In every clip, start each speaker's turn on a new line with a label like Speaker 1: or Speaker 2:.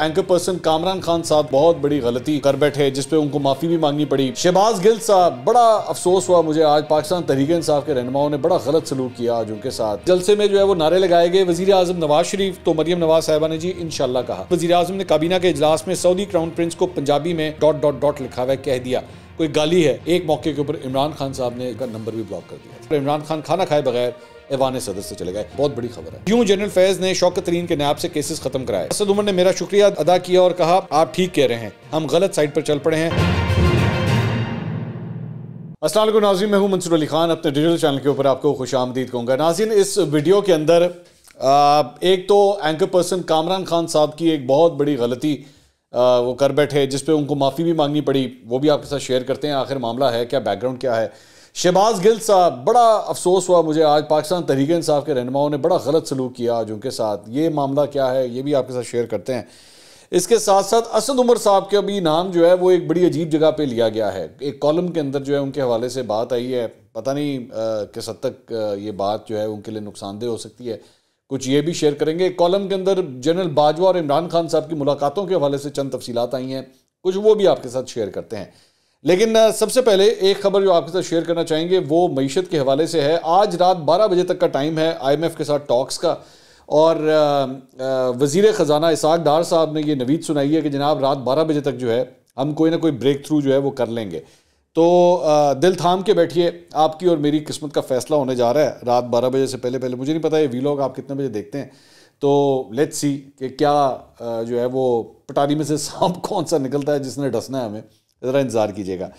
Speaker 1: Anchor person Kamran Khan साहब बहुत बड़ी गलती कर बैठे जिसपे उनको माफी भी मांगनी पड़ी शहबाज गिल साहब बड़ा अफसोस हुआ मुझे आज पाकिस्तान तरीके इंसाफ के रहनुमाओं ने बड़ा गलत सलूक किया आज उनके साथ जलसे में जो है वो नारे लगाए गए वजी अजम नवाज शरीफ तो मरियम नवाज साहबा ने जी इनशाला कहा वजी आजम ने काबीना के इजलास में सऊदी क्राउन प्रिंस को पंजाबी में डॉट डॉट डॉट लिखा हुआ कह दिया कोई गाली है एक मौके के ऊपर इमरान खान साहब ने एक नंबर भी ब्लॉक कर दिया इमरान खान खाना खाए बगैर ऐवान सदर से चले गए बहुत बड़ी खबर है यूं जनरल फैज ने शौकत तरीन के नायब से केसेस खत्म कराए असद उमर ने मेरा शुक्रिया अदा किया और कहा आप ठीक कह रहे हैं हम गलत साइड पर चल पड़े हैं असल नाजीन मैं हूँ मंसूर अली खान अपने डिजिटल चैनल के ऊपर आपको खुश आमदीद कहूँगा नाजीन इस वीडियो के अंदर एक तो एंकर पर्सन कामरान खान साहब की एक बहुत बड़ी गलती वो कर बैठे जिस पे उनको माफ़ी भी मांगनी पड़ी वो भी आपके साथ शेयर करते हैं आखिर मामला है क्या बैकग्राउंड क्या है शहबाज गिल साहब बड़ा अफसोस हुआ मुझे आज पाकिस्तान तहरीक इंसाफ के रहनुमाओं ने बड़ा गलत सलूक किया आज उनके साथ ये मामला क्या है ये भी आपके साथ शेयर करते हैं इसके साथ साथ असद उमर साहब का भी नाम जो है वो एक बड़ी अजीब जगह पे लिया गया है एक कॉलम के अंदर जो है उनके हवाले से बात आई है पता नहीं किस हद तक ये बात जो है उनके लिए नुकसानदेह हो सकती है कुछ ये भी शेयर करेंगे एक कॉलम के अंदर जनरल बाजवा और इमरान खान साहब की मुलाकातों के हवाले से चंद तफसीत आई हैं कुछ वो भी आपके साथ शेयर करते हैं लेकिन सबसे पहले एक खबर जो आपके साथ शेयर करना चाहेंगे वो मीशत के हवाले से है आज रात 12 बजे तक का टाइम है आईएमएफ के साथ टॉक्स का और वजीर ख़जाना इसाक डार साहब ने ये नवीद सुनाई है कि जनाब रात 12 बजे तक जो है हम कोई ना कोई ब्रेक थ्रू जो है वो कर लेंगे तो दिल थाम के बैठिए आपकी और मेरी किस्मत का फैसला होने जा रहा है रात बारह बजे से पहले पहले मुझे नहीं पता ये वीलॉग आप कितने बजे देखते हैं तो लेट्स सी कि क्या जो है वो पटारी में से सांप कौन सा निकलता है जिसने डसना है हमें ज़रा इंतज़ार कीजिएगा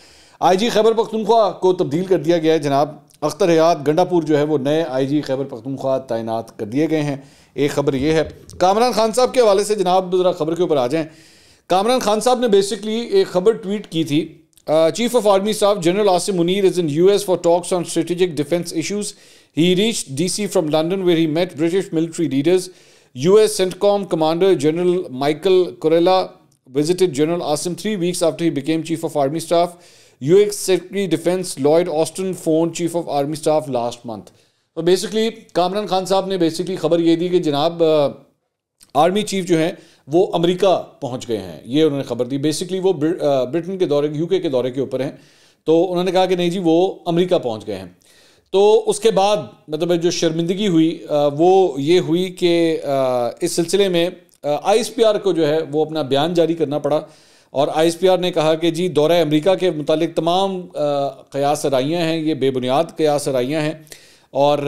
Speaker 1: जी खैबर पखतनख्वा को तब्दील कर दिया गया है जनाब अख्तर हयात गंडापुर जो है वो नए जी खैबर पखतनख्वा तैनात कर दिए गए हैं एक खबर ये है कामरान खान साहब के हवाले से जनाब ज़रा खबर के ऊपर आ जाएँ कामरान खान साहब ने बेसिकली एक खबर ट्वीट की थी chief of army staff general Asim Munir is in U S for talks on strategic defence issues he reach D C from London where he met British military leaders U S CENTCOM commander general Michael Kurilla visited General Asim three weeks after he became Chief of Army Staff. UX Secretary Defense Lloyd Austin phoned Chief of Army Staff last month. तो basically Kamran Khan साहब ने basically खबर ये दी कि जनाब army chief जो हैं वो अमेरिका पहुंच गए हैं ये उन्होंने खबर दी बेसिकली वो ब्रिटेन के दौरे यूके के दौरे के ऊपर हैं तो उन्होंने कहा कि नहीं जी वो अमेरिका पहुंच गए हैं तो उसके बाद मतलब जो शर्मिंदगी हुई वो ये हुई कि इस सिलसिले में आईएसपीआर को जो है वो अपना बयान जारी करना पड़ा और आईएसपीआर ने कहा कि जी दौरा अमेरिका के मुतालिक तमाम कयास राइयाँ हैं ये बेबुनियाद कयास सराइयाँ हैं और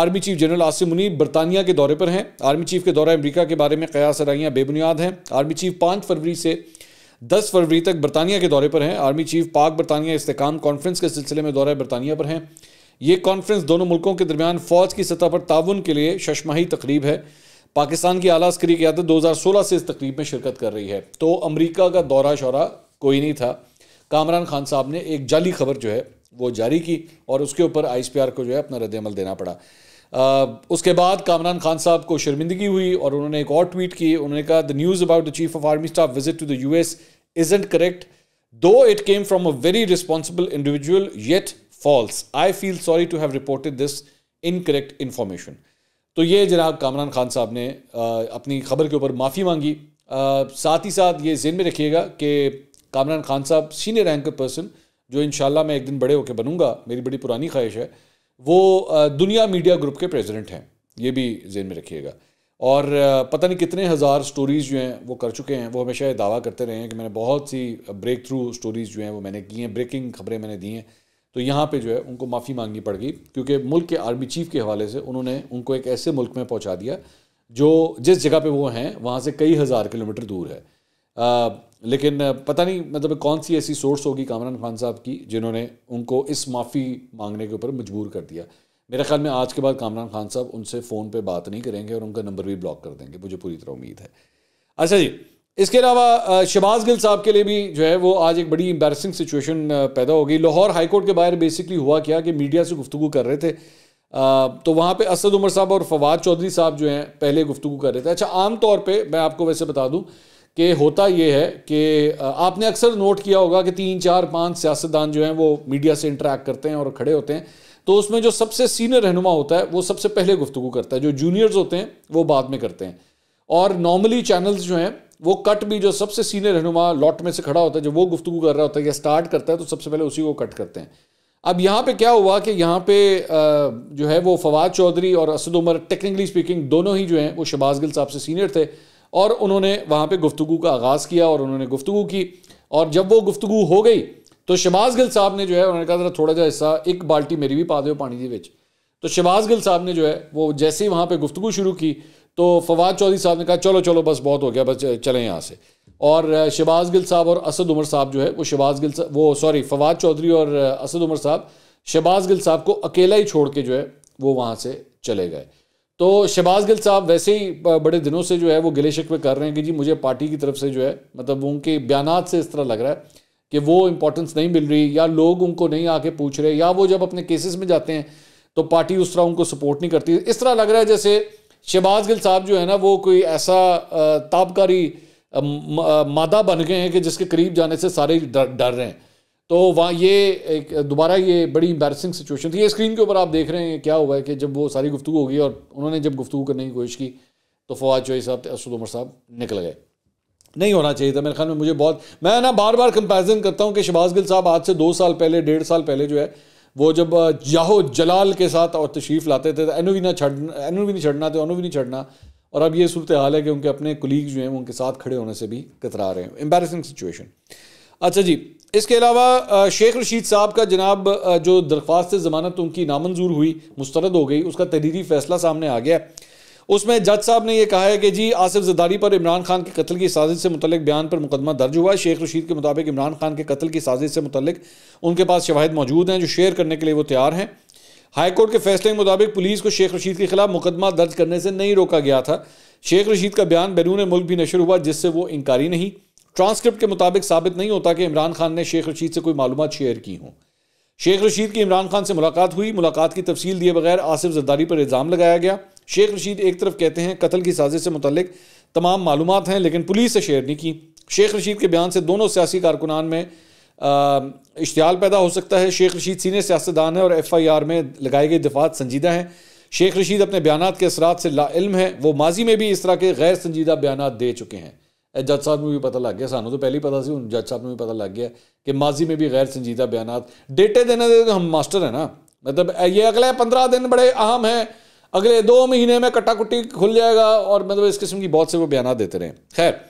Speaker 1: army chief general Asim Munib बरतानिया के दौरे पर हैं आर्मी चीफ के दौरा अमेरिका के बारे में कयास राइयाँ बेबुनियाद हैं आर्मी चीफ पाँच फरवरी से दस फरवरी तक बरतानिया के दौरे पर हैं आर्मी चीफ पाक बरतानिया इसकाम कॉन्फ्रेंस के सिलसिले में दौरा बरतानिया पर हैं ये कॉन्फ्रेंस दोनों मुल्कों के दरमियान फ़ौज की सतह पर ताउन के लिए शशमाही तकरीब है पाकिस्तान की आला अस्करी क्या दो हज़ार सोलह से इस तकरीब में शिरकत कर रही है तो अमरीका का दौरा शौरा कोई नहीं था कामरान खान साहब ने एक जाली खबर जो है वो जारी की और उसके ऊपर आई एस पी आर को जो है अपना रद्दमल देना पड़ा आ, उसके बाद कामरान खान साहब को शर्मिंदगी हुई और उन्होंने एक और ट्वीट की उन्होंने कहा the news about the chief of army staff visit to the U S isn't correct though it came from a very responsible individual yet false I feel sorry to have reported this incorrect information तो ये जनाब कामरान खान साहब ने अपनी खबर के ऊपर माफ़ी मांगी साथ ही साथ ये जेन में रखिएगा कि कामरान खान साहब सीनियर रैंक पर्सन जो इन मैं एक दिन बड़े होकर बनूंगा मेरी बड़ी पुरानी ख्वाहिश है वो दुनिया मीडिया ग्रुप के प्रेसिडेंट हैं ये भी जेन में रखिएगा और पता नहीं कितने हज़ार स्टोरीज़ जो हैं वो कर चुके हैं वो हमेशा ये दावा करते रहे हैं कि मैंने बहुत सी ब्रेक थ्रू स्टोरीज़ जो हैं वो मैंने की हैं ब्रेकिंग खबरें मैंने दी हैं तो यहाँ पे जो है उनको माफ़ी मांगनी पड़ गई क्योंकि मुल्क के आर्मी चीफ के हवाले से उन्होंने उनको एक ऐसे मुल्क में पहुँचा दिया जो जिस जगह पे वो हैं वहाँ से कई हज़ार किलोमीटर दूर है आ, लेकिन पता नहीं मतलब कौन सी ऐसी सोर्स होगी कामरान खान साहब की जिन्होंने उनको इस माफ़ी मांगने के ऊपर मजबूर कर दिया मेरे ख्याल में आज के बाद कामरान खान साहब उनसे फ़ोन पे बात नहीं करेंगे और उनका नंबर भी ब्लॉक कर देंगे मुझे पूरी तरह उम्मीद है अच्छा जी इसके अलावा शबाज गिल साहब के लिए भी जो है वो आज एक बड़ी एम्बेसिंग सिचुएशन पैदा हो गई लाहौर हाईकोर्ट के बाहर बेसिकली हुआ क्या कि मीडिया से गुफ्तु कर रहे थे तो वहाँ पे असद उमर साहब और फवाद चौधरी साहब जो हैं पहले गुफ्तु कर रहे थे अच्छा आम तौर पे मैं आपको वैसे बता दूँ कि होता ये है कि आपने अक्सर नोट किया होगा कि तीन चार पाँच सियासतदान जो हैं वो मीडिया से इंटरेक्ट करते हैं और खड़े होते हैं तो उसमें जो सबसे सीनियर रहनुमा होता है वो सबसे पहले गुफ्तु करता है जो जूनियर्स होते हैं वो बाद में करते हैं और नॉर्मली चैनल्स जो हैं वो कट भी जो सबसे सीनियर रहनुमा लॉट में से खड़ा होता है जो वो गुफ्तु कर रहा होता है या स्टार्ट करता है तो सबसे पहले उसी को कट करते हैं अब यहाँ पे क्या हुआ कि यहाँ पे जो है वो फवाद चौधरी और असद उमर टेक्निकली स्पीकिंग दोनों ही जो हैं वो शबाज गिल साहब से सीनियर थे और उन्होंने वहाँ पे गुफ्तु का आगाज़ किया और उन्होंने गुफ्तु की और जब वो गुफ्तु हो गई तो शबाज गिल साहब ने जो है उन्होंने कहा थोड़ा जा हिस्सा एक बाल्टी मेरी भी पा दो पानी के तो शबाज गिल साहब ने जो है वो जैसे ही वहाँ पर गुफ्तु शुरू की तो फवाद चौधरी साहब ने कहा चलो चलो बस बहुत हो गया बस चलें यहाँ से और शबाज गिल साहब और असद उमर साहब जो है वो शबाज गिल वो सॉरी फवाद चौधरी और असद उमर साहब शबाज गिल साहब को अकेला ही छोड़ के जो है वो वहाँ से चले गए तो शबाज गिल साहब वैसे ही बड़े दिनों से जो है वो गिले शिक्वे कर रहे हैं कि जी मुझे पार्टी की तरफ से जो है मतलब उनके बयान से इस तरह लग रहा है कि वो इंपॉर्टेंस नहीं मिल रही या लोग उनको नहीं आके पूछ रहे या वो जब अपने केसेस में जाते हैं तो पार्टी उस तरह उनको सपोर्ट नहीं करती इस तरह लग रहा है जैसे शहबाज गिल साहब जो है ना वो कोई ऐसा ताबकारी मादा बन गए हैं कि जिसके करीब जाने से सारे डर रहे हैं तो वहाँ ये एक दोबारा ये बड़ी एम्बेरसिंग सिचुएशन थी ये स्क्रीन के ऊपर आप देख रहे हैं क्या हुआ है कि जब वो सारी गुफ्तु गई और उन्होंने जब गुफ्तु करने की कोशिश की तो फवाद चौहरी साहब असद उमर साहब निकल गए नहीं होना चाहिए था मेरे ख्याल में मुझे बहुत मैं ना बार बार कंपेरिजन करता हूँ कि शहबाज गिल साहब आज से दो साल पहले डेढ़ साल पहले जो है वो जब जाहो जलाल के साथ और तशरीफ़ लाते थे तो एनू भी ना छड़ना एनू भी नहीं छड़ना तो एनू भी नहीं छड़ना और अब ये सूरत हाल है कि उनके अपने कुलीग जो हैं उनके साथ खड़े होने से भी कतरा रहे हैं एम्बेसिंग सिचुएशन अच्छा जी इसके अलावा शेख रशीद साहब का जनाब जो दरख्वास्त ज़मानत उनकी नामंजूर हुई मुस्तरद हो गई उसका तहरीरी फ़ैसला सामने आ गया उसमें जज साहब ने यह कहा है कि जी आसिफ जदारी पर इमरान खान के कत्ल की साजिश से मुतल बयान पर मुकदमा दर्ज हुआ है शेख रशीद के मुताबिक इमरान खान के कत्ल की साजिश से मुतलिक उनके पास शवाहद मौजूद हैं जो शेयर करने के लिए वो तैयार हैं हाईकोर्ट के फैसले के मुताबिक पुलिस को शेख रशीद के खिलाफ मुकदमा दर्ज करने से नहीं रोका गया था शेख रशीद का बयान बैरून मुल्क भी नशर हुआ जिससे वो इंकारी नहीं ट्रांसक्रिप्ट के मुताबिक साबित नहीं होता कि इमरान खान ने शेख रशीद से कोई मालूम शेयर की हों शेख रशीद की इमरान खान से मुलाकात हुई मुलाकात की तफसील दिए बगैर आसिफ जरदारी पर इल्ज़ाम लगाया गया शेख रशीद एक तरफ कहते हैं कत्ल की साजिश से मुतलिक तमाम मालूम हैं लेकिन पुलिस से शेयर नहीं की शेख रशीद के बयान से दोनों सियासी कारकुनान में इश्तियाल पैदा हो सकता है शेख रशीद सीनियर सियासतदान है और एफ़ आई आर में लगाई गई दफात संजीदा हैं शेख रशीद अपने बयान के असरात से लाइल है वो माजी में भी इस तरह के गैर संजीदा बयान दे चुके हैं जज साहब में भी पता लग गया सानू तो पहले ही पता से उन जज साहब में भी पता लग गया कि माजी में भी गैर संजीदा बयान डेटे देने दे तो हम मास्टर हैं ना मतलब ये अगले पंद्रह दिन बड़े अहम हैं अगले दो महीने में कट्टा कुट्टी खुल जाएगा और मतलब इस किस्म की बहुत से वो बयान देते रहे खैर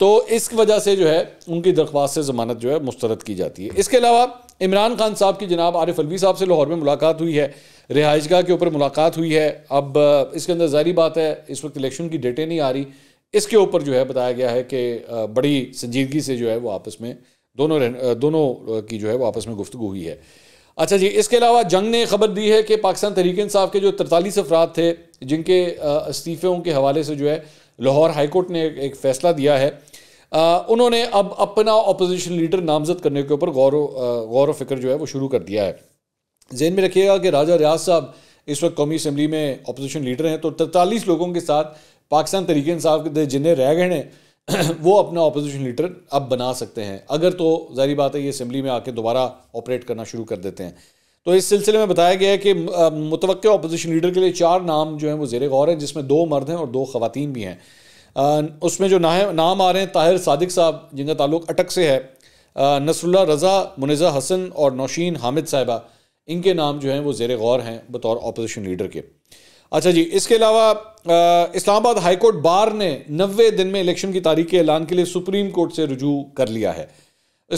Speaker 1: तो इस वजह से जो है उनकी दरख्वास्त से ज़मानत जो है मुस्तरद की जाती है इसके अलावा इमरान खान साहब की जनाब आरिफ अलवी साहब से लाहौर में मुलाकात हुई है रिहाइशगाह के ऊपर मुलाकात हुई है अब इसके अंदर जारी बात है इस वक्त इलेक्शन की डेटें नहीं आ रही इसके ऊपर जो है बताया गया है कि बड़ी संजीदगी से जो है वो आपस में दोनों दोनों की जो है वो आपस में गुफ्तु हुई है अच्छा जी इसके अलावा जंग ने खबर दी है कि पाकिस्तान तरीक इंसाफ के जो तरतालीस अफराद थे जिनके इस्तीफ़ों के हवाले से जो है लाहौर हाईकोर्ट ने एक फ़ैसला दिया है आ, उन्होंने अब अपना अपोजिशन लीडर नामजद करने के ऊपर गौर गौर फिक्र जो है वो शुरू कर दिया है जहन में रखिएगा कि राजा रियाज साहब इस वक्त कौमी असम्बली में अपोजिशन लीडर हैं तो तरतालीस लोगों के साथ पाकिस्तान तरीके इंसाफ के जिन्हें रह गए हैं वो अपना अपोजिशन लीडर अब बना सकते हैं अगर तो जारी बात है ये असम्बली में आके दोबारा ऑपरेट करना शुरू कर देते हैं तो इस सिलसिले में बताया गया है कि मुतव अपोजिशन लीडर के लिए चार नाम जो हैं वो जेर गौर हैं जिसमें दो मर्द हैं और दो ख़वातीन भी हैं उसमें जो ना नाम आ रहे हैं ताहिर सादिक साहब जिनका ताल्लुक अटक से है नसरुल्ला रज़ा मुनज़ा हसन और नौशीन हामिद साहिबा इनके नाम जो हैं वो जेर गौर हैं बतौर अपोजिशन लीडर के अच्छा जी इसके अलावा इस्लामाबाद हाईकोर्ट बार ने नबे दिन में इलेक्शन की तारीख के ऐलान के लिए सुप्रीम कोर्ट से रजू कर लिया है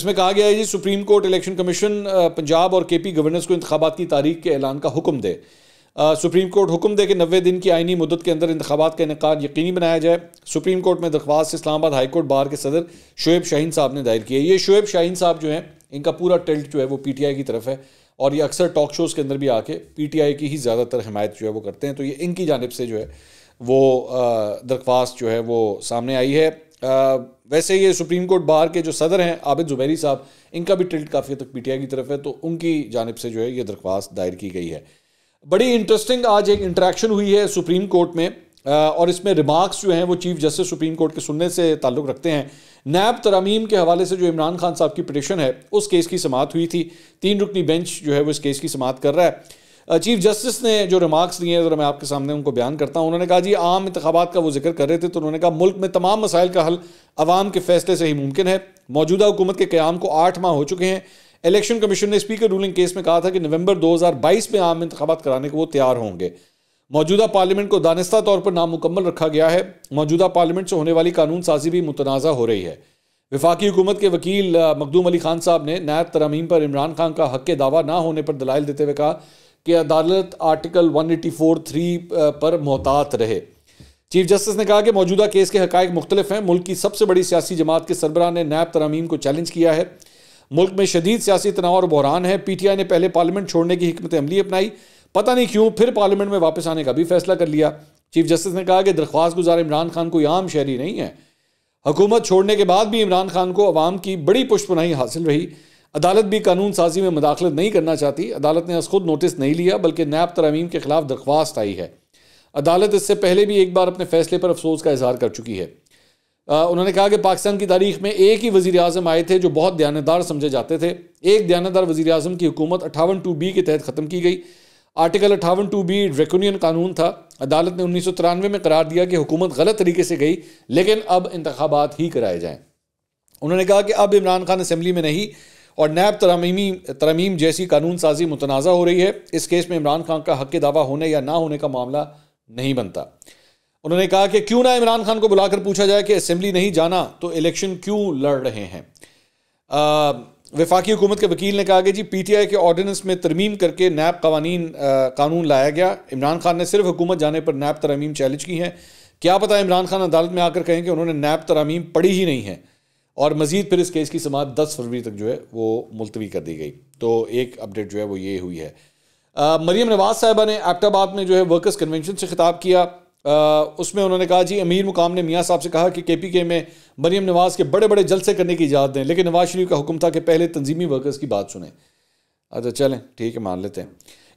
Speaker 1: इसमें कहा गया है जी supreme court election commission Punjab और के पी गवर्नर्स को इंतबात की तारीख के ऐलान का हुक्म दे आ, सुप्रीम कोर्ट हुक्म दे कि नबे दिन की आइनी मुदत के अंदर इंतबात का इनका यकीनी बनाया जाए सुप्रीम कोर्ट में दरख्वास्त इस्लामाबाद हाईकोर्ट बार के सदर शुएब शाहीन साहब ने दायर की है ये शुएब शाहीन साहब जो हैं इनका पूरा टेल्ट जो है वो पी टी आई की तरफ है और ये अक्सर टॉक शोज़ के अंदर भी आके पीटीआई की ही ज़्यादातर हिमायत जो है वो करते हैं तो ये इनकी जानब से जो है वो दरख्वास्त जो है वो सामने आई है आ, वैसे ये सुप्रीम कोर्ट बाहर के जो सदर हैं आबिद जुबैरी साहब इनका भी टिल्ट काफ़ी तक पीटीआई की तरफ है तो उनकी जानब से जो है ये दरख्वास्त दायर की गई है बड़ी इंटरेस्टिंग आज एक इंट्रैक्शन हुई है सुप्रीम कोर्ट में और इसमें रिमार्क्स जो हैं वो चीफ जस्टिस सुप्रीम कोर्ट के सुनने से ताल्लुक़ रखते हैं नैब तरामीम के हवाले से जो इमरान खान साहब की पटिशन है उस केस की समात हुई थी तीन रुकनी बेंच जो है वो इस केस की समात कर रहा है चीफ जस्टिस ने जो रिमार्क्स दिए हैं ज़रा मैं आपके सामने उनको बयान करता हूँ उन्होंने कहा जी आम इंतबात का वो जिक्र कर रहे थे तो उन्होंने कहा मुल्क में तमाम मसाइल का हल आवाम के फैसले से ही मुमकिन है मौजूदा हुकूमत के क्याम को आठ माह हो चुके हैं इलेक्शन कमीशन ने स्पीकर रूलिंग केस में कहा था कि नवंबर 2022 में आम इंतबात कराने को वो तैयार होंगे मौजूदा पार्लियामेंट को दानिस्ता तौर पर नामुकम्मल रखा गया है मौजूदा पार्लियामेंट से होने वाली कानून साजी भी मुतनाज़ा हो रही है वफाकी हुकूमत के वकील मखदूम अली खान साहब ने नायब तरमीम पर इमरान खान का हक के दावा ना होने पर दलाइल देते हुए कहा कि अदालत article one eighty four three पर मोहतात रहे चीफ जस्टिस ने कहा कि मौजूदा केस के हकायक मुख्तलिफ हैं मुल्क की सबसे बड़ी सियासी जमात के सरबराह ने नायब तरमीम को चैलेंज किया है मुल्क में शदीद सियासी तनाव और बहरान है पी टी आई ने पहले पार्लियामेंट छोड़ने की हमत अमली अपनाई पता नहीं क्यों फिर पार्लियामेंट में वापस आने का भी फैसला कर लिया चीफ जस्टिस ने कहा कि दरख्वास्त गुजार इमरान खान कोई आम शहरी नहीं है हुकूमत छोड़ने के बाद भी इमरान खान को आवाम की बड़ी पुष्पनाही हासिल रही अदालत भी कानून साजी में मुदाखलत नहीं करना चाहती अदालत ने आज खुद नोटिस नहीं लिया बल्कि नैब तरमीम के खिलाफ दरख्वास्त आई है अदालत इससे पहले भी एक बार अपने फैसले पर अफसोस का इजहार कर चुकी है आ, उन्होंने कहा कि पाकिस्तान की तारीख में एक ही वजी अजम आए थे जो बहुत दयानदार समझे जाते थे एक दयानदार वजी अजम की हुकूमत अठावन टू बी के तहत ख़त्म की गई आर्टिकल अट्ठावन टू बी रेकोनियन कानून था अदालत ने उन्नीस में करार दिया कि हुकूमत गलत तरीके से गई लेकिन अब इंतबात ही कराए जाएँ उन्होंने कहा कि अब इमरान खान असम्बली में नहीं और नैब तरमीमी तरमीम जैसी कानून साजी मुतनाज़ हो रही है इस केस में इमरान खान का हक के दावा होने या ना होने का मामला नहीं बनता उन्होंने कहा कि क्यों ना इमरान खान को बुलाकर पूछा जाए कि असम्बली नहीं जाना तो इलेक्शन क्यों लड़ रहे हैं वफाकी हुकूमत के वकील ने कहा कि जी पी टी आई के ऑर्डीनेंस में तरमीम करके नैब कवानी कानून लाया गया इमरान खान ने सिर्फ हुकूमत जाने पर नैब तरमीम चैलेंज की हैं क्या पता इमरान खान अदालत में आकर कहें कि उन्होंने नैब तरमीम पढ़ी ही नहीं है और मज़ीद फिर इस केस की समात दस फरवरी तक जो है वो मुलतवी कर दी गई तो एक अपडेट जो है वो ये हुई है मरीम नवाज़ साहबा ने एबटाबाद में जो है वर्कर्स कन्वेंशन से खिताब किया उसमें उन्होंने कहा जी अमीर मुकाम ने मियाँ साहब से कहा कि के पी के में मरीम नवाज़ के बड़े बड़े जलसे करने की इजाज़त दें लेकिन नवाज शरीफ का हुक्म था कि पहले तंजीमी वर्कर्स की बात सुने अच्छा चलें ठीक है मान लेते हैं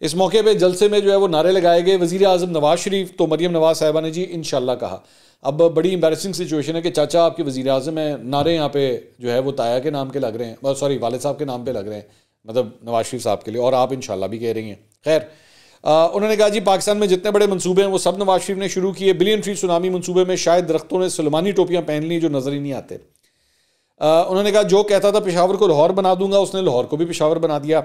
Speaker 1: इस मौके पर जलसे में जो है वो नारे लगाए गए वज़ी अजम नवाज शरीफ तो मरीम नवाज़ साहिबा ने जी इन कहा अब बड़ी इंबेरसिंग सिचुएशन है कि चाचा आपके वज़ी अजम हैं नारे यहाँ पे जो है वो ताया के नाम के लग रहे हैं सॉरी वाले साहब के नाम पर लग रहे हैं मतलब नवाज शरीफ साहब के लिए और आप इन भी कह रही हैं खैर उन्होंने कहा जी पाकिस्तान में जितने बड़े मनसूबे हैं वो सब नवाज शरीफ ने शुरू किए बिलियन फीट सुनामी मनसूबे में शायद दरख्तों ने सलमानी टोपियाँ पहन ली जो नज़र ही नहीं आते उन्होंने कहा जो कहता था पेशावर को लाहौर बना दूंगा उसने लाहौर को भी पेशावर बना दिया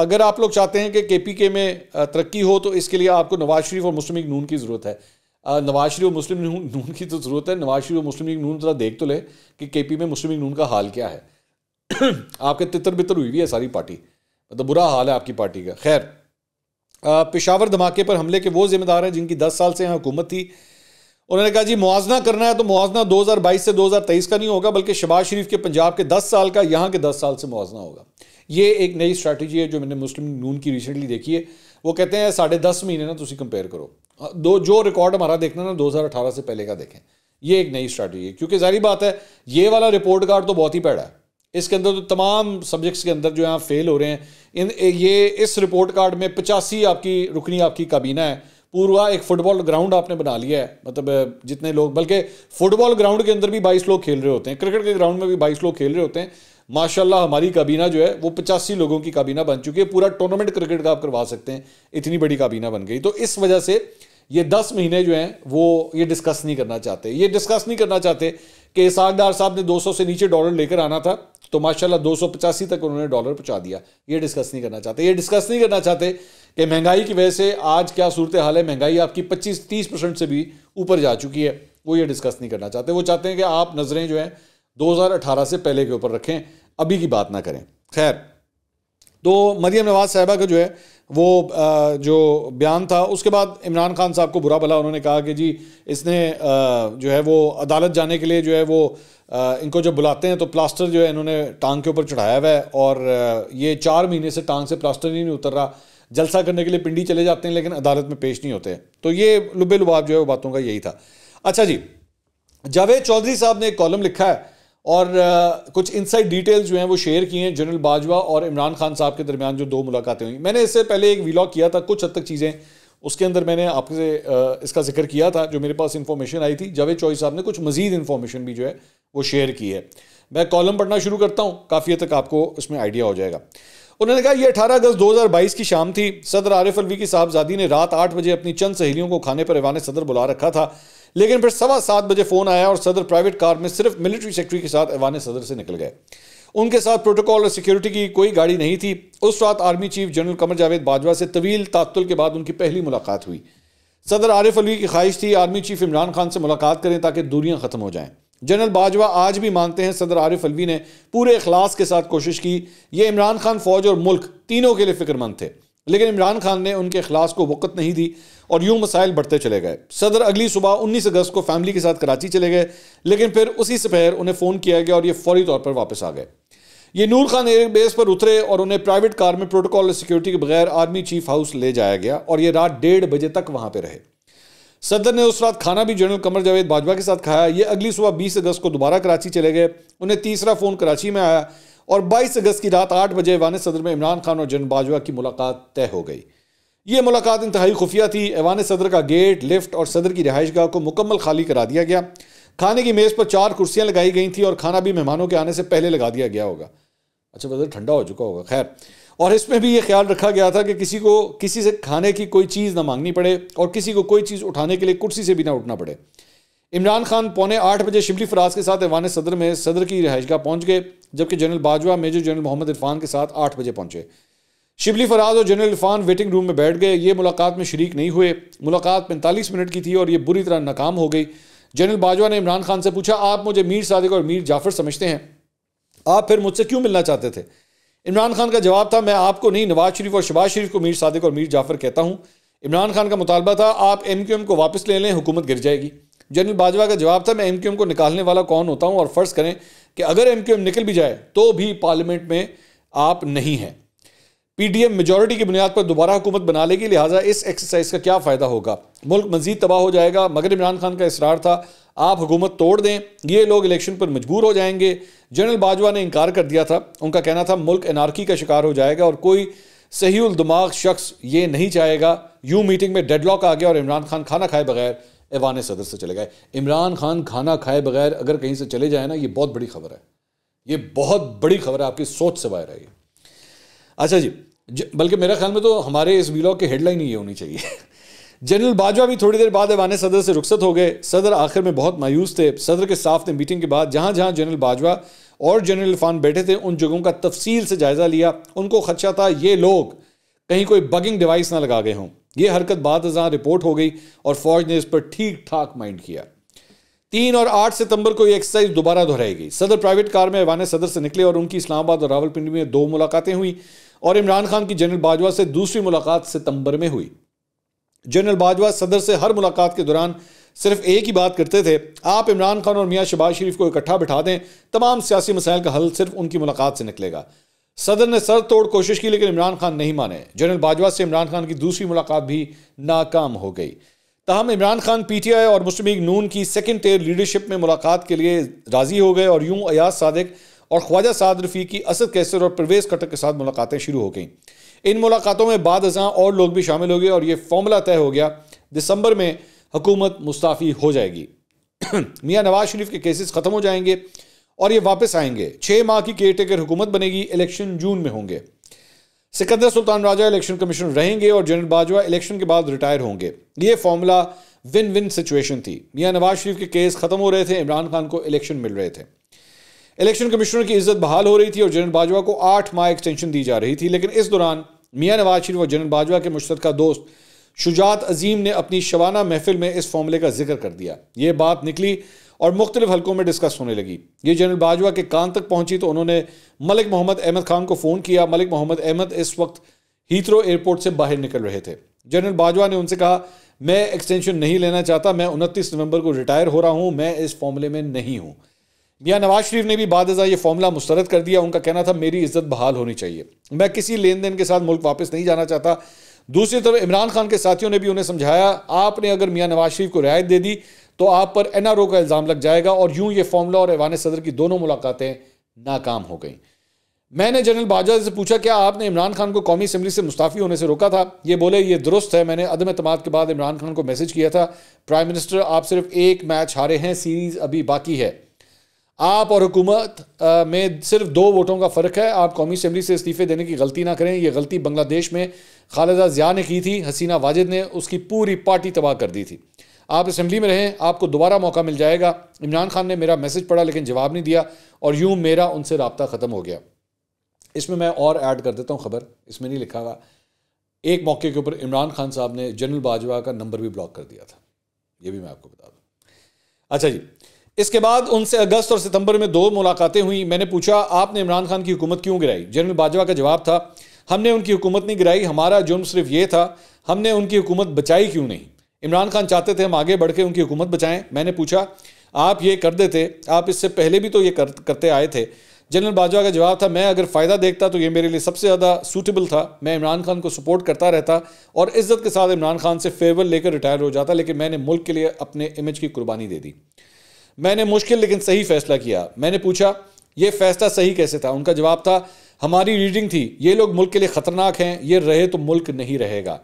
Speaker 1: अगर आप लोग चाहते हैं कि के पी के में तरक्की हो तो इसके लिए आपको नवाज शरीफ और मुस्लिम लीग नून की ज़रूरत है नवाज शरीफ और मुस्लिम नून की तो ज़रूरत है नवाज शरीफ और मुस्लिम लीग नून ज़रा देख तो ले कि के पी में मुस्लिम लीग नून का हाल क्या है आपके तितर बितर हुई हुई है सारी पार्टी मतलब बुरा हाल है आपकी पार्टी का खैर पेशावर धमाके पर हमले के वो जिम्मेदार हैं जिनकी दस साल से यहाँ हुकूमत थी उन्होंने कहा जी मुआवजना करना है तो मुआवजना 2022 से 2023 का नहीं होगा बल्कि शबाज शरीफ के पंजाब के 10 साल का यहाँ के 10 साल से मुआवजना होगा ये एक नई स्ट्रैटेजी है जो मैंने मुस्लिम नून की रिसेंटली देखी है वो कहते हैं साढ़े दस महीने ना तुम कंपेयर करो दो जो रिकॉर्ड हमारा देखना ना अठारह से पहले का देखें ये एक नई स्ट्रैटेजी है क्योंकि जारी बात है ये वाला रिपोर्ट कार्ड तो बहुत ही पैड़ा है इसके अंदर तो तमाम सब्जेक्ट्स के अंदर जो है फेल हो रहे हैं इन ये इस रिपोर्ट कार्ड में पचासी आपकी रुकनी आपकी काबीना है पूरा एक फुटबॉल ग्राउंड आपने बना लिया है मतलब जितने लोग बल्कि फुटबॉल ग्राउंड के अंदर भी बाईस लोग खेल रहे होते हैं क्रिकेट के ग्राउंड में भी बाईस लोग खेल रहे होते हैं माशाल्लाह हमारी काबीना जो है वो पचासी लोगों की काबीना बन चुकी है पूरा टूर्नामेंट क्रिकेट का आप करवा सकते हैं इतनी बड़ी काबीना बन गई तो इस वजह से ये दस महीने जो हैं वो ये डिस्कस नहीं करना चाहते ये डिस्कस नहीं करना चाहते कि इसाकदार साहब ने 200 से नीचे डॉलर लेकर आना था तो माशाल्लाह दो तक उन्होंने डॉलर पहुँचा दिया ये डिस्कस नहीं करना चाहते ये डिस्कस नहीं करना चाहते कि महंगाई की वजह से आज क्या सूरत हाल है महंगाई आपकी पच्चीस तीस परसेंट से भी ऊपर जा चुकी है वो ये डिस्कस नहीं करना चाहते वो चाहते हैं कि आप नज़रें जो हैं दो से पहले के ऊपर रखें अभी की बात ना करें खैर तो मरियम नवाज साहबा का जो है वो जो बयान था उसके बाद इमरान खान साहब को बुरा भला उन्होंने कहा कि जी इसने जो है वो अदालत जाने के लिए जो है वो इनको जब बुलाते हैं तो प्लास्टर जो है इन्होंने टांग के ऊपर चढ़ाया हुआ है और ये चार महीने से टांग से प्लास्टर ही नहीं उतर रहा जलसा करने के लिए पिंडी चले जाते हैं लेकिन अदालत में पेश नहीं होते तो ये लुबे लुबाब जो है वो बातों का यही था अच्छा जी जावेद चौधरी साहब ने एक कॉलम लिखा है और कुछ इनसाइड डिटेल्स जो हैं वो शेयर किए हैं जनरल बाजवा और इमरान खान साहब के दरमियान जो दो मुलाकातें हुई मैंने इससे पहले एक व्लॉग किया था कुछ हद तक चीज़ें उसके अंदर मैंने आपसे इसका जिक्र किया था जो मेरे पास इन्फॉर्मेशन आई थी जावेद चौहरी साहब ने कुछ मजीद इन्फॉर्मेशन भी जो है वो शेयर की है मैं कॉलम पढ़ना शुरू करता हूँ काफ़ी हद तक आपको इसमें आइडिया हो जाएगा उन्होंने कहा यह 18 अगस्त 2022 की शाम थी सदर आरिफ अलवी की साहबजादी ने रात आठ बजे अपनी चंद सहेलियों को खाने पर रवाना सदर बुला रखा था लेकिन फिर सवा सात बजे फ़ोन आया और सदर प्राइवेट कार में सिर्फ मिलिट्री सेक्रेटरी के साथ ऐवान सदर से निकल गए उनके साथ प्रोटोकॉल और सिक्योरिटी की कोई गाड़ी नहीं थी उस रात army chief general Qamar Javed Bajwa से तवील तातुल के बाद उनकी पहली मुलाकात हुई सदर आरिफ अली की ख्वाहिश थी आर्मी चीफ इमरान खान से मुलाकात करें ताकि दूरियां ख़त्म हो जाएं जनरल बाजवा आज भी मानते हैं सदर आरिफ अलवी ने पूरे अखलास के साथ कोशिश की ये इमरान खान फौज और मुल्क तीनों के लिए फिक्रमंद थे लेकिन इमरान खान ने उनके अखलास को वक़्त नहीं दी और यूं मसाइल बढ़ते चले गए सदर अगली सुबह उन्नीस अगस्त को फैमिली के साथ कराची चले गए लेकिन फिर उसी सपहर उन्हें फ़ोन किया गया और ये फौरी तौर पर वापस आ गए ये नूर खान एयर बेस पर उतरे और उन्हें प्राइवेट कार में प्रोटोकॉल सिक्योरिटी के बगैर आर्मी चीफ हाउस ले जाया गया और ये रात डेढ़ बजे तक वहाँ पर रहे सदर ने उस रात खाना भी जनरल कमर जावेद बाजवा के साथ खाया ये अगली सुबह बीस अगस्त को दोबारा कराची चले गए उन्हें तीसरा फ़ोन कराची में आया और 22 अगस्त की रात आठ बजे एवान सदर में इमरान खान और जन बाजवा की मुलाकात तय हो गई ये मुलाकात इंतहाई खुफिया थी ऐवान सदर का गेट लिफ्ट और सदर की रिहाइश गाह को मुकम्मल खाली करा दिया गया खाने की मेज़ पर चार कुर्सियाँ लगाई गई थी और खाना भी मेहमानों के आने से पहले लगा दिया गया होगा अच्छा बदल ठंडा हो चुका होगा खैर और इसमें भी ये ख्याल रखा गया था कि किसी को किसी से खाने की कोई चीज़ ना मांगनी पड़े और किसी को कोई चीज़ उठाने के लिए कुर्सी से भी ना उठना पड़े इमरान खान पौने आठ बजे शिबली फराज के साथ ऐवान सदर में सदर की रहायशगा पहुंच गए जबकि general Bajwa major general Mohammad Irfan के साथ आठ बजे पहुंचे शिबली फराज और जनरल इरफान वेटिंग रूम में बैठ गए ये मुलाकात में शरीक नहीं हुए मुलाकात पैंतालीस मिनट की थी और ये बुरी तरह नाकाम हो गई जनरल बाजवा ने इमरान खान से पूछा आप मुझे मीर सादिक और मीर जाफर समझते हैं आप फिर मुझसे क्यों मिलना चाहते थे इमरान खान का जवाब था मैं आपको नहीं नवाज शरीफ और शबाज शरीफ को मीर सादिक और मीर जाफर कहता हूँ इमरान खान का मुतालबा था आप एम क्यू एम को वापस ले लें हुकूमत गिर जाएगी जनरल बाजवा का जवाब था मैं एम को निकालने वाला कौन होता हूँ और फ़र्ज़ करें कि अगर एम निकल भी जाए तो भी पार्लियामेंट में आप नहीं हैं पीडीएम मेजॉरिटी की बुनियाद पर दोबारा हुकूमत बना लेगी लिहाजा इस एक्सरसाइज का क्या फ़ायदा होगा मुल्क मजीद तबाह हो जाएगा मगर इमरान खान का इसरार था आप हुकूमत तोड़ दें ये लोग इलेक्शन पर मजबूर हो जाएंगे जनरल बाजवा ने इनकार कर दिया था उनका कहना था मुल्क एनार्की का शिकार हो जाएगा और कोई सही उलदमाग शख्स ये नहीं चाहेगा यू मीटिंग में डेडलॉक आ गया और इमरान खान खाना खाए बगैर ऐवान सदर से चले गए इमरान खान खाना खाए बगैर अगर कहीं से चले जाए ना ये बहुत बड़ी खबर है ये बहुत बड़ी खबर है आपकी सोच से बाहर आई अच्छा जी बल्कि मेरे ख्याल में तो हमारे इस वीलॉग की हेडलाइन ही ये होनी चाहिए जनरल बाजवा भी थोड़ी देर बाद ऐवान सदर से रुखसत हो गए सदर आखिर में बहुत मायूस थे सदर के साफ ने मीटिंग के बाद जहाँ जहाँ जनरल बाजवा और जनरल इरफान बैठे थे उन जगहों का तफसील से जायज़ा लिया उनको खदशा था ये लोग कहीं कोई बगिंग डिवाइस ना लगा गए हों यह हरकत बाद हजार रिपोर्ट हो गई और फौज ने इस पर ठीक ठाक माइंड किया तीन और आठ सितंबर को यह एक्सरसाइज दोबारा दोहराई गई सदर प्राइवेट कार में ऐवान सदर से निकले और उनकी इस्लामाबाद और रावलपिंडी में दो मुलाकातें हुई और इमरान खान की जनरल बाजवा से दूसरी मुलाकात सितंबर में हुई जनरल बाजवा सदर से हर मुलाकात के दौरान सिर्फ एक ही बात करते थे आप इमरान खान और मियाँ शबाज शरीफ को इकट्ठा बिठा दें तमाम सियासी मसाइल का हल सिर्फ उनकी मुलाकात से निकलेगा सदन ने सर तोड़ कोशिश की लेकिन इमरान खान नहीं माने जनरल बाजवा से इमरान खान की दूसरी मुलाकात भी नाकाम हो गई तहम इमरान खान पीटीआई और मुस्लिम लीग नून की सेकेंड टेयर लीडरशिप में मुलाकात के लिए राजी हो गए और यूं अयाज सादिक और ख्वाजा साद रफी की असद कैसर और परवेज कटक के साथ मुलाकातें शुरू हो गईं इन मुलाकातों में बाद अजा और लोग भी शामिल हो गए और ये फॉर्मूला तय हो गया दिसंबर में हुकूमत मुस्ताफ़ी हो जाएगी मियाँ नवाज शरीफ के केसेस ख़त्म हो जाएंगे और ये वापस आएंगे छह माह की केयर टेकर हुकूमत बनेगी इलेक्शन जून में होंगे सिकंदर सुल्तान राजा इलेक्शन कमीशन रहेंगे और जनरल बाजवा इलेक्शन के बाद रिटायर होंगे ये फॉर्मूला विन विन सिचुएशन थी मियाँ नवाज शरीफ के केस ख़त्म हो रहे थे इमरान खान को इलेक्शन मिल रहे थे इलेक्शन कमिश्नर की इज्जत बहाल हो रही थी और जनरल बाजवा को आठ माह एक्सटेंशन दी जा रही थी लेकिन इस दौरान मियाँ नवाज शरीफ और जनरल बाजवा के मुश्तर दोस्त शुजात अजीम ने अपनी शवाना महफिल में इस फॉर्मूले का जिक्र कर दिया ये बात निकली और मुख्तलिफ हल्कों में डिस्कस होने लगी ये जनरल बाजवा के कान तक पहुंची तो उन्होंने मलिक मोहम्मद अहमद खान को फ़ोन किया मलिक मोहम्मद अहमद इस वक्त हीथ्रो एयरपोर्ट से बाहर निकल रहे थे जनरल बाजवा ने उनसे कहा मैं एक्सटेंशन नहीं लेना चाहता मैं उनतीस नवंबर को रिटायर हो रहा हूं मैं इस फॉर्मूले में नहीं हूं मियाँ नवाज शरीफ ने भी बाद ये फॉर्मूला मुस्रद कर दिया उनका कहना था मेरी इज्जत बहाल होनी चाहिए मैं किसी लेन देन के साथ मुल्क वापस नहीं जाना चाहता दूसरी तरफ इमरान खान के साथियों ने भी उन्हें समझाया आपने अगर मियाँ नवाज शरीफ को रियायत दे दी तो आप पर एन का इल्ज़ाम लग जाएगा और यूं ये फॉर्मूला और ऐवान सदर की दोनों मुलाकातें नाकाम हो गई मैंने जनरल बाजवा से पूछा क्या आपने इमरान खान को कौमी असम्बली से मुस्ताफ़ी होने से रोका था ये बोले ये दुरुस्त है मैंने अदम अतमाद के बाद इमरान खान को मैसेज किया था प्राइम मिनिस्टर आप सिर्फ एक मैच हारे हैं सीरीज़ अभी बाकी है आप और हुकूमत में सिर्फ दो वोटों का फ़र्क है आप कौमी असम्बली से इस्तीफ़े देने की गलती ना करें यह गलती बांग्लादेश में खालिदा ज़िया ने की थी हसीना वाजिद ने उसकी पूरी पार्टी तबाह कर दी थी आप असम्बली में रहें आपको दोबारा मौका मिल जाएगा इमरान खान ने मेरा मैसेज पढ़ा लेकिन जवाब नहीं दिया और यूं मेरा उनसे रबता ख़त्म हो गया इसमें मैं और ऐड कर देता हूँ ख़बर इसमें नहीं लिखा हुआ एक मौके के ऊपर इमरान खान साहब ने जनरल बाजवा का नंबर भी ब्लॉक कर दिया था ये भी मैं आपको बता दूँ अच्छा जी इसके बाद उनसे अगस्त और सितंबर में दो मुलाकातें हुई मैंने पूछा आपने इमरान खान की हुकूमत क्यों गिराई जनरल बाजवा का जवाब था हमने उनकी हुकूमत नहीं गिराई हमारा जुर्म सिर्फ ये था हमने उनकी हुकूमत बचाई क्यों नहीं इमरान खान चाहते थे हम आगे बढ़ के उनकी हुकूमत बचाएं मैंने पूछा आप ये कर देते आप इससे पहले भी तो ये कर, करते आए थे जनरल बाजवा का जवाब था मैं अगर फ़ायदा देखता तो ये मेरे लिए सबसे ज़्यादा सूटेबल था मैं इमरान खान को सपोर्ट करता रहता और इज़्ज़त के साथ इमरान खान से फेवर लेकर रिटायर हो जाता लेकिन मैंने मुल्क के लिए अपने इमेज की कुर्बानी दे दी मैंने मुश्किल लेकिन सही फैसला किया मैंने पूछा ये फैसला सही कैसे था उनका जवाब था हमारी रीडिंग थी ये लोग मुल्क के लिए ख़तरनाक हैं ये रहे तो मुल्क नहीं रहेगा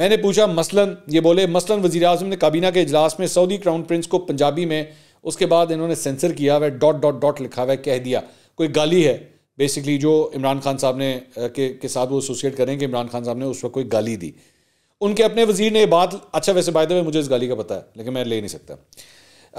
Speaker 1: मैंने पूछा मसलन ये बोले मसलन वजी अजम ने काबीना के अजलास में सऊदी क्राउन प्रिंस को पंजाबी में उसके बाद इन्होंने सेंसर किया हुआ डॉट डॉट डॉट लिखा हुआ कह दिया कोई गाली है बेसिकली जो इमरान खान साहब ने के, के साथ वो एसोसिएट करें कि इमरान खान साहब ने उस वक्त कोई गाली दी उनके अपने वजीर ने बात अच्छा वैसे बाय द मुझे इस गाली का पता है लेकिन मैं ले नहीं सकता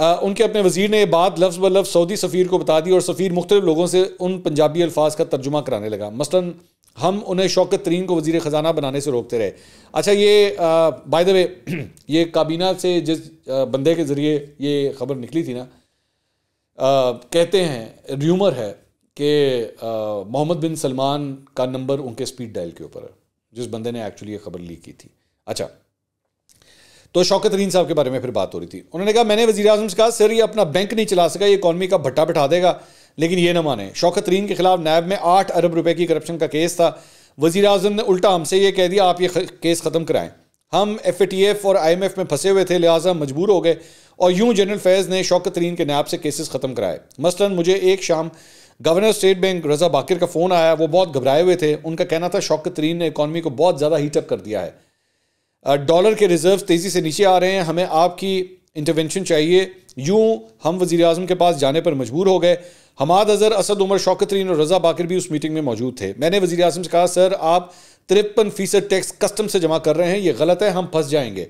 Speaker 1: आ, उनके अपने वजीर ने ये बात लफ्ज़ ब लफ्ज़ सऊदी सफ़ीर को बता दी और सफ़ीर मुख्तलिफ लोगों से उन पंजाबी अल्फाज का तर्जुमा कराने लगा मसलन हम उन्हें शौकत तरीन को वजीर ख़जाना बनाने से रोकते रहे अच्छा ये बाय द वे ये काबीना से जिस बंदे के ज़रिए ये खबर निकली थी ना आ, कहते हैं र्यूमर है कि मोहम्मद बिन सलमान का नंबर उनके स्पीड डायल के ऊपर है जिस बंदे ने एक्चुअली ये खबर लीक की थी अच्छा तो शौकत रीन साहब के बारे में फिर बात हो रही थी उन्होंने कहा मैंने वजी अजम से कहा सर ये अपना बैंक नहीं चला सका ये इकॉनमी का भट्टा बैठा देगा लेकिन ये ना माने शौकत रीन के खिलाफ नैब में आठ अरब रुपए की करप्शन का केस था वजी अजम ने उल्टा हमसे ये कह दिया आप ये केस ख़त्म कराएं हम एफ ए टी एफ और आई एम एफ में फंसे हुए थे लिहाजा मजबूर हो गए और यूं जनरल फैज़ ने शौकत रीन के नायब से केसेस ख़त्म कराए मसलन मुझे एक शाम governor state bank Raza Baqir का फ़ोन आया वो बहुत घबराए हुए थे उनका कहना था शौकत तरीन ने इकानमी को बहुत ज़्यादा हीटअप कर दिया है डॉलर के रिजर्व तेज़ी से नीचे आ रहे हैं हमें आपकी इंटरवेंशन चाहिए यूं हम वजीर के पास जाने पर मजबूर हो गए हमाद अजहर असद उमर शौकत और रजा बाकर भी उस मीटिंग में मौजूद थे मैंने वजी अजम से कहा सर आप तिरपन फीसद टैक्स कस्टम से जमा कर रहे हैं ये गलत है हम फंस जाएंगे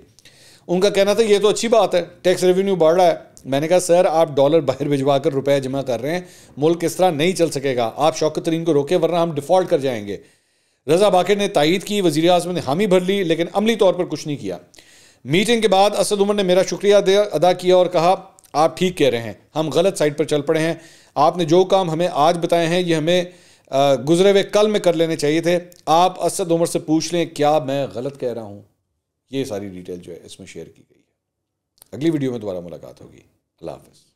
Speaker 1: उनका कहना था ये तो अच्छी बात है टैक्स रेवेन्यू बढ़ रहा है मैंने कहा सर आप डॉलर बाहर भिजवा कर रुपए जमा कर रहे हैं मुल्क इस तरह नहीं चल सकेगा आप शौकत रीन को रोके वरना हम डिफ़ॉल्ट कर जाएंगे रजा बाकर ने तइद की वजी अजम ने हामी भर ली लेकिन अमली तौर पर कुछ नहीं किया मीटिंग के बाद असद उमर ने मेरा शुक्रिया अदा किया और कहा आप ठीक कह रहे हैं हम गलत साइड पर चल पड़े हैं आपने जो काम हमें आज बताए हैं ये हमें गुजरे हुए कल में कर लेने चाहिए थे आप असद उमर से पूछ लें क्या मैं गलत कह रहा हूँ ये सारी डिटेल जो है इसमें शेयर की गई है अगली वीडियो में दोबारा मुलाकात होगी अल्लाह हाफ